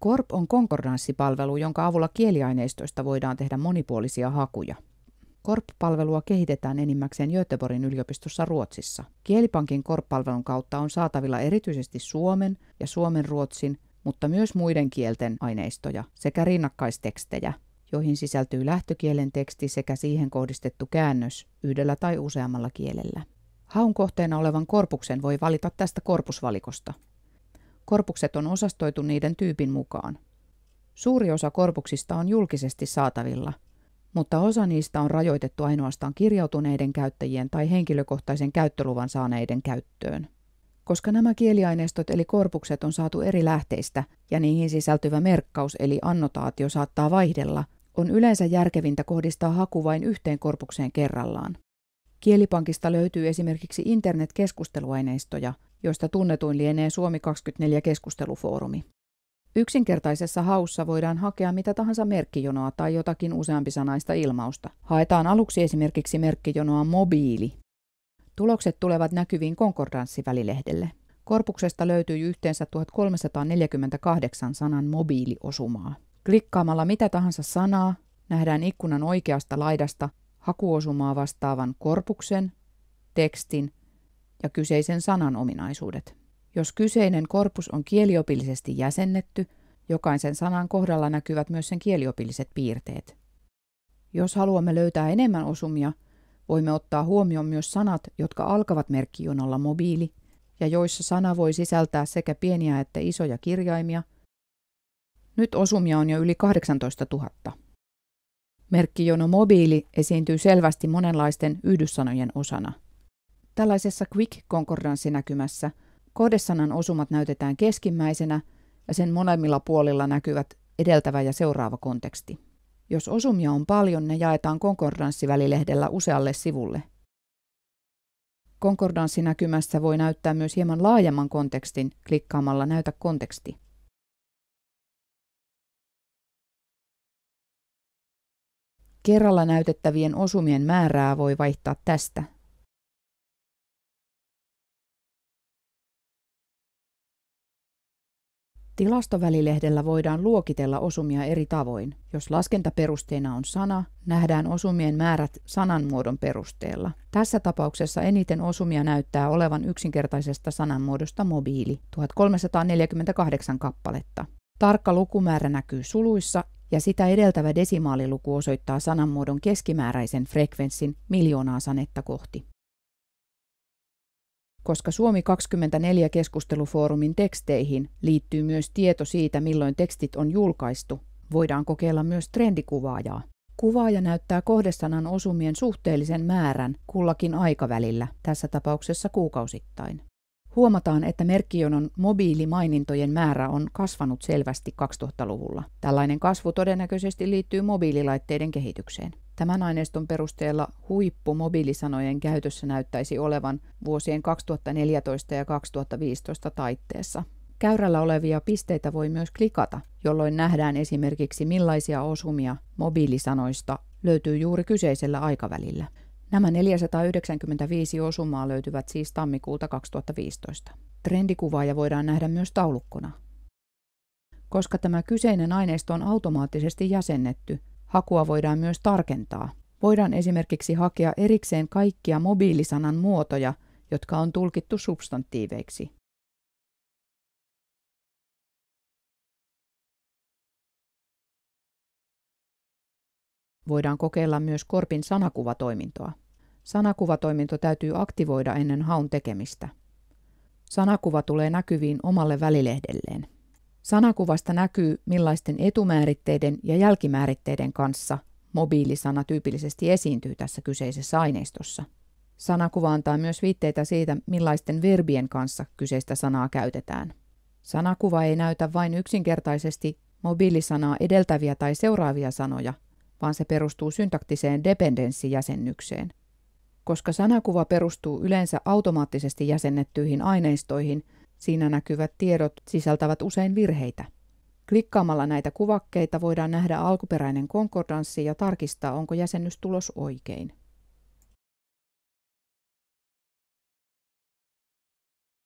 Korp on konkordanssipalvelu, jonka avulla kieliaineistoista voidaan tehdä monipuolisia hakuja. Korp-palvelua kehitetään enimmäkseen Göteborgin yliopistossa Ruotsissa. Kielipankin Korp-palvelun kautta on saatavilla erityisesti suomen ja suomen-ruotsin, mutta myös muiden kielten aineistoja sekä rinnakkaistekstejä, joihin sisältyy lähtökielen teksti sekä siihen kohdistettu käännös yhdellä tai useammalla kielellä. Haun kohteena olevan korpuksen voi valita tästä korpusvalikosta. Korpukset on osastoitu niiden tyypin mukaan. Suuri osa korpuksista on julkisesti saatavilla, mutta osa niistä on rajoitettu ainoastaan kirjautuneiden käyttäjien tai henkilökohtaisen käyttöluvan saaneiden käyttöön. Koska nämä kieliaineistot eli korpukset on saatu eri lähteistä ja niihin sisältyvä merkkaus eli annotaatio saattaa vaihdella, on yleensä järkevintä kohdistaa haku vain yhteen korpukseen kerrallaan. Kielipankista löytyy esimerkiksi internet-keskusteluaineistoja, joista tunnetuin lienee Suomi 24 keskustelufoorumi. Yksinkertaisessa haussa voidaan hakea mitä tahansa merkkijonoa tai jotakin useampi sanaista ilmausta. Haetaan aluksi esimerkiksi merkkijonoa mobiili. Tulokset tulevat näkyviin konkordanssivälilehdelle. Korpuksesta löytyy yhteensä 1348 sanan mobiiliosumaa. Klikkaamalla mitä tahansa sanaa nähdään ikkunan oikeasta laidasta hakuosumaa vastaavan korpuksen, tekstin ja kyseisen sanan ominaisuudet. Jos kyseinen korpus on kieliopillisesti jäsennetty, jokaisen sanan kohdalla näkyvät myös sen kieliopilliset piirteet. Jos haluamme löytää enemmän osumia, voimme ottaa huomioon myös sanat, jotka alkavat merkkijunalla mobiili ja joissa sana voi sisältää sekä pieniä että isoja kirjaimia. Nyt osumia on jo yli 18 000. Merkkijono mobiili esiintyy selvästi monenlaisten yhdyssanojen osana – Tällaisessa quick-konkordanssinäkymässä kohdesanan osumat näytetään keskimmäisenä ja sen molemmilla puolilla näkyvät edeltävä ja seuraava konteksti. Jos osumia on paljon, ne jaetaan konkordanssivälilehdellä usealle sivulle. Konkordanssinäkymässä voi näyttää myös hieman laajemman kontekstin klikkaamalla Näytä konteksti. Kerralla näytettävien osumien määrää voi vaihtaa tästä – Tilastovälilehdellä voidaan luokitella osumia eri tavoin. Jos laskentaperusteena on sana, nähdään osumien määrät sananmuodon perusteella. Tässä tapauksessa eniten osumia näyttää olevan yksinkertaisesta sananmuodosta mobiili, 1348 kappaletta. Tarkka lukumäärä näkyy suluissa ja sitä edeltävä desimaaliluku osoittaa sananmuodon keskimääräisen frekvenssin miljoonaa sanetta kohti. Koska Suomi 24 keskustelufoorumin teksteihin liittyy myös tieto siitä, milloin tekstit on julkaistu, voidaan kokeilla myös trendikuvaajaa. Kuvaaja näyttää kohdesanan osumien suhteellisen määrän kullakin aikavälillä, tässä tapauksessa kuukausittain. Huomataan, että merkkijonon mobiilimainintojen määrä on kasvanut selvästi 2000-luvulla. Tällainen kasvu todennäköisesti liittyy mobiililaitteiden kehitykseen. Tämän aineiston perusteella huippu mobiilisanojen käytössä näyttäisi olevan vuosien 2014 ja 2015 taitteessa. Käyrällä olevia pisteitä voi myös klikata, jolloin nähdään esimerkiksi millaisia osumia mobiilisanoista löytyy juuri kyseisellä aikavälillä. Nämä 495 osumaa löytyvät siis tammikuulta 2015. Trendikuvaaja voidaan nähdä myös taulukkona. Koska tämä kyseinen aineisto on automaattisesti jäsennetty, Hakua voidaan myös tarkentaa. Voidaan esimerkiksi hakea erikseen kaikkia mobiilisanan muotoja, jotka on tulkittu substantiiveiksi. Voidaan kokeilla myös korpin sanakuvatoimintoa. Sanakuvatoiminto täytyy aktivoida ennen haun tekemistä. Sanakuva tulee näkyviin omalle välilehdelleen. Sanakuvasta näkyy, millaisten etumääritteiden ja jälkimääritteiden kanssa mobiilisana tyypillisesti esiintyy tässä kyseisessä aineistossa. Sanakuva antaa myös viitteitä siitä, millaisten verbien kanssa kyseistä sanaa käytetään. Sanakuva ei näytä vain yksinkertaisesti mobiilisanaa edeltäviä tai seuraavia sanoja, vaan se perustuu syntaktiseen dependenssijäsennykseen. Koska sanakuva perustuu yleensä automaattisesti jäsennettyihin aineistoihin – Siinä näkyvät tiedot sisältävät usein virheitä. Klikkaamalla näitä kuvakkeita voidaan nähdä alkuperäinen konkordanssi ja tarkistaa, onko jäsennystulos oikein.